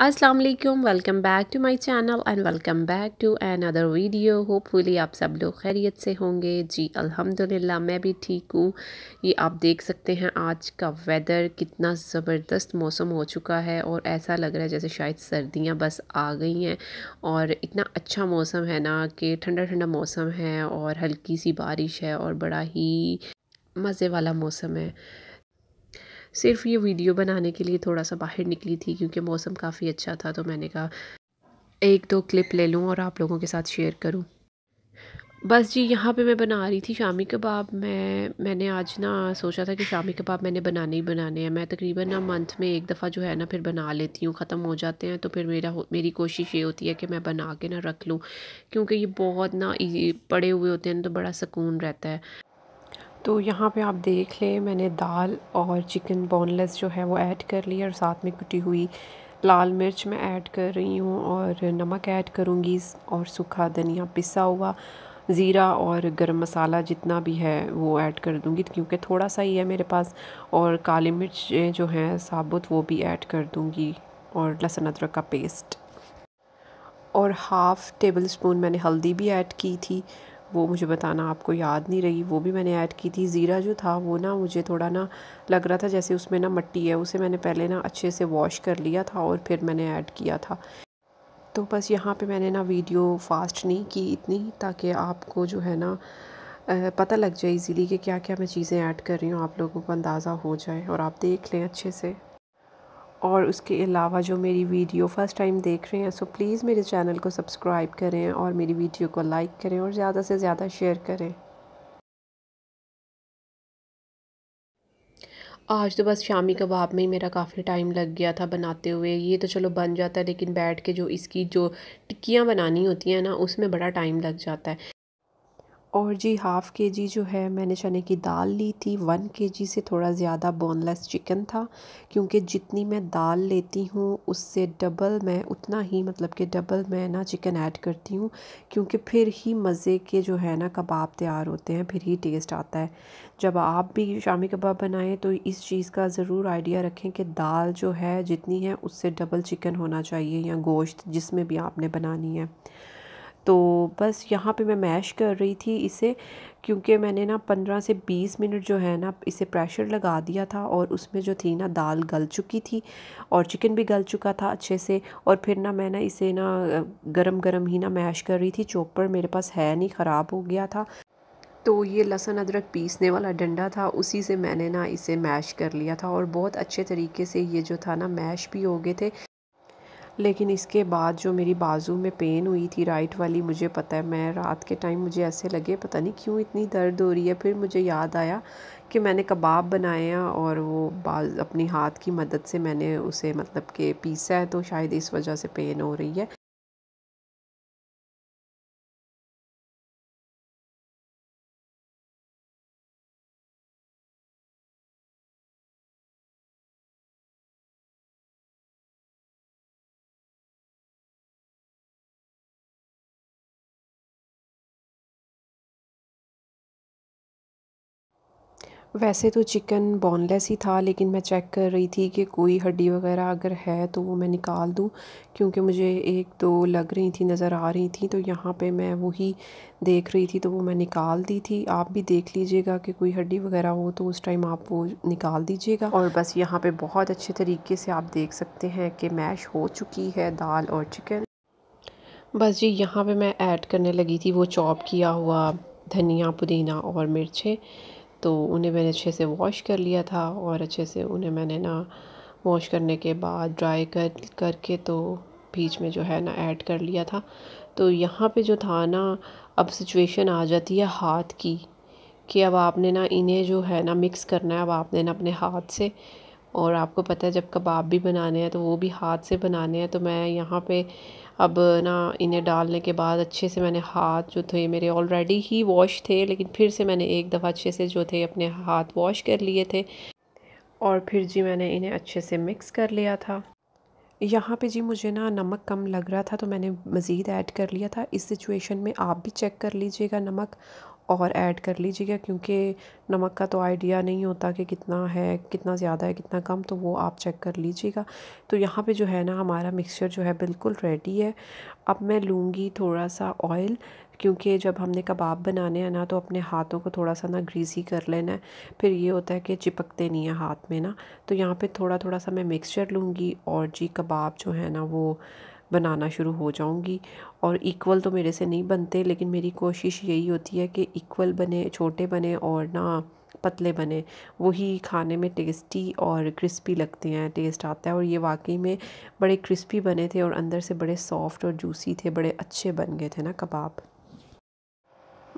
अस्सलाम वालेकुम welcome back to my channel and welcome back to another video hopefully आप सब लोग खैरियत से होंगे जी अल्हम्दुलिल्लाह मैं भी ठीक हूँ ये आप देख सकते हैं आज का वेदर कितना ज़बरदस्त मौसम हो चुका है और ऐसा लग रहा है जैसे शायद सर्दियाँ बस आ गई हैं और इतना अच्छा मौसम है ना कि ठंडा ठंडा मौसम है और हल्की सी बारिश है और बड़ा ही मज़े वाला मौसम है सिर्फ ये वीडियो बनाने के लिए थोड़ा सा बाहर निकली थी क्योंकि मौसम काफ़ी अच्छा था तो मैंने कहा एक दो क्लिप ले लूँ और आप लोगों के साथ शेयर करूँ बस जी यहाँ पे मैं बना रही थी शामी कबाब मैं मैंने आज ना सोचा था कि शामी कबाब मैंने बनाने ही बनाने हैं मैं तकरीबन ना मंथ में एक दफ़ा जो है ना फिर बना लेती हूँ ख़त्म हो जाते हैं तो फिर मेरा मेरी कोशिश ये होती है कि मैं बना के ना रख लूँ क्योंकि ये बहुत ना पड़े हुए होते हैं तो बड़ा सुकून रहता है तो यहाँ पे आप देख लें मैंने दाल और चिकन बोनलेस जो है वो ऐड कर लिया और साथ में कुटी हुई लाल मिर्च मैं ऐड कर रही हूँ और नमक ऐड करूँगी और सूखा धनिया पिसा हुआ ज़ीरा और गरम मसाला जितना भी है वो ऐड कर दूँगी क्योंकि थोड़ा सा ही है मेरे पास और काली मिर्च जो है साबुत वो भी ऐड कर दूँगी और लहसुन अदरक का पेस्ट और हाफ़ टेबल स्पून मैंने हल्दी भी ऐड की थी वो मुझे बताना आपको याद नहीं रही वो भी मैंने ऐड की थी ज़ीरा जो था वो ना मुझे थोड़ा ना लग रहा था जैसे उसमें ना मट्टी है उसे मैंने पहले ना अच्छे से वॉश कर लिया था और फिर मैंने ऐड किया था तो बस यहाँ पे मैंने ना वीडियो फास्ट नहीं की इतनी ताकि आपको जो है ना पता लग जाए इजीली कि क्या क्या मैं चीज़ें ऐड कर रही हूँ आप लोगों को अंदाज़ा हो जाए और आप देख लें अच्छे से और उसके अलावा जो मेरी वीडियो फ़र्स्ट टाइम देख रहे हैं सो प्लीज़ मेरे चैनल को सब्सक्राइब करें और मेरी वीडियो को लाइक करें और ज़्यादा से ज़्यादा शेयर करें आज तो बस शामी कबाब में ही मेरा काफ़ी टाइम लग गया था बनाते हुए ये तो चलो बन जाता है लेकिन बैठ के जो इसकी जो टिक्कियाँ बनानी होती हैं ना उसमें बड़ा टाइम लग जाता है और जी हाफ़ के जी जो है मैंने चने की दाल ली थी वन के जी से थोड़ा ज़्यादा बोनलेस चिकन था क्योंकि जितनी मैं दाल लेती हूँ उससे डबल मैं उतना ही मतलब कि डबल मैं ना चिकन ऐड करती हूँ क्योंकि फिर ही मज़े के जो है ना कबाब तैयार होते हैं फिर ही टेस्ट आता है जब आप भी शामी कबाब बनाएं तो इस चीज़ का ज़रूर आइडिया रखें कि दाल जो है जितनी है उससे डबल चिकन होना चाहिए या गोश्त जिसमें भी आपने बनानी है तो बस यहाँ पे मैं मैश कर रही थी इसे क्योंकि मैंने ना पंद्रह से बीस मिनट जो है ना इसे प्रेशर लगा दिया था और उसमें जो थी ना दाल गल चुकी थी और चिकन भी गल चुका था अच्छे से और फिर ना मैं ना इसे ना गरम गरम ही ना मैश कर रही थी चोपर मेरे पास है नहीं ख़राब हो गया था तो ये लहसुन अदरक पीसने वाला डंडा था उसी से मैंने ना इसे मैश कर लिया था और बहुत अच्छे तरीके से ये जो था ना मैश भी हो गए थे लेकिन इसके बाद जो मेरी बाजू में पेन हुई थी राइट वाली मुझे पता है मैं रात के टाइम मुझे ऐसे लगे पता नहीं क्यों इतनी दर्द हो रही है फिर मुझे याद आया कि मैंने कबाब बनाया और वो बाज अपनी हाथ की मदद से मैंने उसे मतलब के पीसा है तो शायद इस वजह से पेन हो रही है वैसे तो चिकन बोनलेस ही था लेकिन मैं चेक कर रही थी कि कोई हड्डी वगैरह अगर है तो वो मैं निकाल दूँ क्योंकि मुझे एक दो लग रही थी नज़र आ रही थी तो यहाँ पे मैं वही देख रही थी तो वो मैं निकाल दी थी आप भी देख लीजिएगा कि कोई हड्डी वगैरह हो तो उस टाइम आप वो निकाल दीजिएगा और बस यहाँ पर बहुत अच्छे तरीके से आप देख सकते हैं कि मैश हो चुकी है दाल और चिकन बस जी यहाँ पर मैं ऐड करने लगी थी वो चॉप किया हुआ धनिया पुदीना और मिर्चें तो उन्हें मैंने अच्छे से वॉश कर लिया था और अच्छे से उन्हें मैंने ना वॉश करने के बाद ड्राई कर करके तो बीच में जो है ना ऐड कर लिया था तो यहाँ पे जो था ना अब सिचुएशन आ जाती है हाथ की कि अब आपने ना इन्हें जो है ना मिक्स करना है अब आपने ना अपने हाथ से और आपको पता है जब कबाब भी बनाने हैं तो वो भी हाथ से बनाने हैं तो मैं यहाँ पे अब ना इन्हें डालने के बाद अच्छे से मैंने हाथ जो थे मेरे ऑलरेडी ही वॉश थे लेकिन फिर से मैंने एक दफ़ा अच्छे से जो थे अपने हाथ वॉश कर लिए थे और फिर जी मैंने इन्हें अच्छे से मिक्स कर लिया था यहाँ पे जी मुझे ना नमक कम लग रहा था तो मैंने मज़ीद ऐड कर लिया था इस सिचुएशन में आप भी चेक कर लीजिएगा नमक और ऐड कर लीजिएगा क्योंकि नमक का तो आइडिया नहीं होता कि कितना है कितना ज़्यादा है कितना कम तो वो आप चेक कर लीजिएगा तो यहाँ पे जो है ना हमारा मिक्सचर जो है बिल्कुल रेडी है अब मैं लूँगी थोड़ा सा ऑयल क्योंकि जब हमने कबाब बनाने हैं ना तो अपने हाथों को थोड़ा सा ना ग्रीसी कर लेना है फिर ये होता है कि चिपकते नहीं है हाथ में ना तो यहाँ पर थोड़ा थोड़ा सा मैं मिक्सचर लूँगी और जी कबाब जो है ना वो बनाना शुरू हो जाऊंगी और इक्वल तो मेरे से नहीं बनते लेकिन मेरी कोशिश यही होती है कि इक्वल बने छोटे बने और ना पतले बने वही खाने में टेस्टी और क्रिस्पी लगते हैं टेस्ट आता है और ये वाकई में बड़े क्रिस्पी बने थे और अंदर से बड़े सॉफ्ट और जूसी थे बड़े अच्छे बन गए थे ना कबाब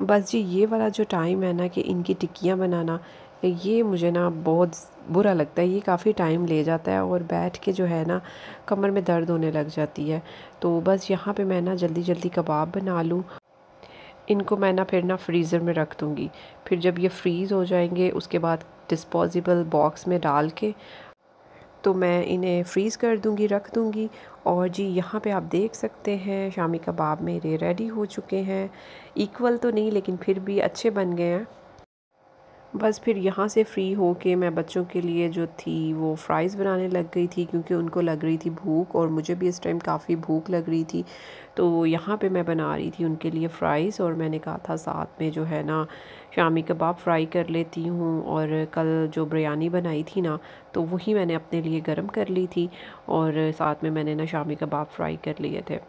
बस जी ये वाला जो टाइम है ना कि इनकी टिक्कियाँ बनाना ये मुझे ना बहुत बुरा लगता है ये काफ़ी टाइम ले जाता है और बैठ के जो है ना कमर में दर्द होने लग जाती है तो बस यहाँ पे मैं ना जल्दी जल्दी कबाब बना लूँ इनको मैं ना फिर ना फ्रीज़र में रख दूँगी फिर जब ये फ्रीज़ हो जाएंगे उसके बाद डिस्पोजिबल बॉक्स में डाल के तो मैं इन्हें फ्रीज़ कर दूँगी रख दूँगी और जी यहाँ पे आप देख सकते हैं शामी कबाब मेरे रेडी हो चुके हैं इक्वल तो नहीं लेकिन फिर भी अच्छे बन गए हैं बस फिर यहाँ से फ्री हो के मैं बच्चों के लिए जो थी वो फ़्राइज़ बनाने लग गई थी क्योंकि उनको लग रही थी भूख और मुझे भी इस टाइम काफ़ी भूख लग रही थी तो यहाँ पे मैं बना रही थी उनके लिए फ़्राइज़ और मैंने कहा था साथ में जो है ना शामी कबाब फ्राई कर लेती हूँ और कल जो बिरयानी बनाई थी ना तो वही मैंने अपने लिए गर्म कर ली थी और साथ में मैंने ना शामी कबाब फ्राई कर लिए थे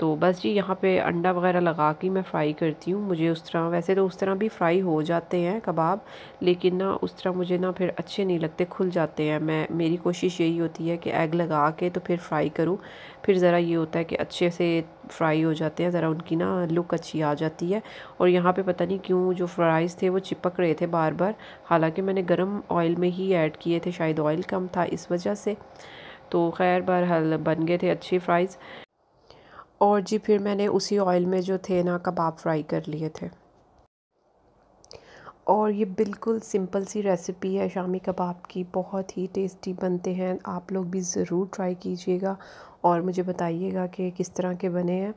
तो बस जी यहाँ पे अंडा वगैरह लगा के मैं फ्राई करती हूँ मुझे उस तरह वैसे तो उस तरह भी फ्राई हो जाते हैं कबाब लेकिन ना उस तरह मुझे ना फिर अच्छे नहीं लगते खुल जाते हैं मैं मेरी कोशिश यही होती है कि एग लगा के तो फिर फ्राई करूँ फिर ज़रा ये होता है कि अच्छे से फ्राई हो जाते हैं ज़रा उनकी ना लुक अच्छी आ जाती है और यहाँ पर पता नहीं क्यों जो फ्राइज़ थे वो चिपक रहे थे बार बार हालाँकि मैंने गर्म ऑयल में ही ऐड किए थे शायद ऑयल कम था इस वजह से तो खैर बहरहाल बन गए थे अच्छे फ्राइज़ और जी फिर मैंने उसी ऑयल में जो थे ना कबाब फ्राई कर लिए थे और ये बिल्कुल सिंपल सी रेसिपी है शामी कबाब की बहुत ही टेस्टी बनते हैं आप लोग भी ज़रूर ट्राई कीजिएगा और मुझे बताइएगा कि किस तरह के बने हैं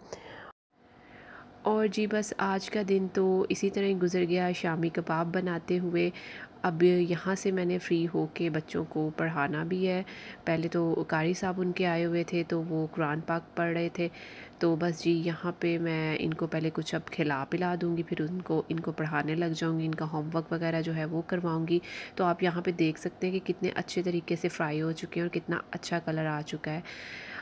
और जी बस आज का दिन तो इसी तरह ही गुज़र गया शामी कबाब बनाते हुए अब यहाँ से मैंने फ़्री हो के बच्चों को पढ़ाना भी है पहले तो कारी साहब उनके आए हुए थे तो वो कुरान पाक पढ़ रहे थे तो बस जी यहाँ पे मैं इनको पहले कुछ अब खिला पिला दूँगी फिर उनको इनको पढ़ाने लग जाऊँगी इनका होमवर्क वगैरह जो है वो करवाऊँगी तो आप यहाँ पे देख सकते हैं कि कितने अच्छे तरीके से फ्राई हो चुके हैं और कितना अच्छा कलर आ चुका है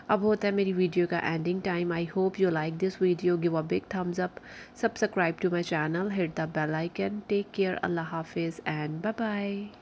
अब होता है मेरी वीडियो का ending time I hope you like this video give a big thumbs up subscribe to my channel hit the bell icon take care अल्लाह हाफिज़ एंड बाय बाय